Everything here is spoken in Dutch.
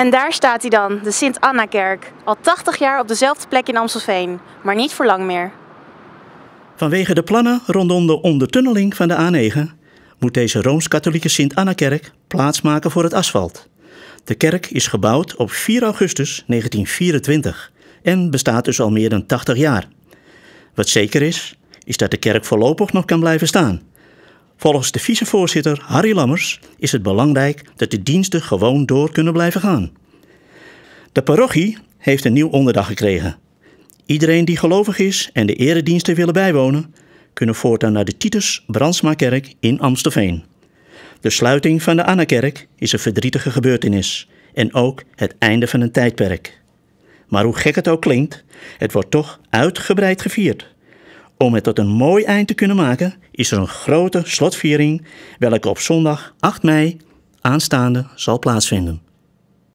En daar staat hij dan, de Sint-Anna-kerk. Al 80 jaar op dezelfde plek in Amstelveen, maar niet voor lang meer. Vanwege de plannen rondom de ondertunneling van de A9 moet deze Rooms-Katholieke Sint-Anna-kerk plaatsmaken voor het asfalt. De kerk is gebouwd op 4 augustus 1924 en bestaat dus al meer dan 80 jaar. Wat zeker is, is dat de kerk voorlopig nog kan blijven staan. Volgens de vicevoorzitter Harry Lammers is het belangrijk dat de diensten gewoon door kunnen blijven gaan. De parochie heeft een nieuw onderdag gekregen. Iedereen die gelovig is en de erediensten willen bijwonen, kunnen voortaan naar de Titus Brandsmakerk in Amstelveen. De sluiting van de Annakerk is een verdrietige gebeurtenis en ook het einde van een tijdperk. Maar hoe gek het ook klinkt, het wordt toch uitgebreid gevierd. Om het tot een mooi eind te kunnen maken, is er een grote slotviering, welke op zondag 8 mei aanstaande zal plaatsvinden.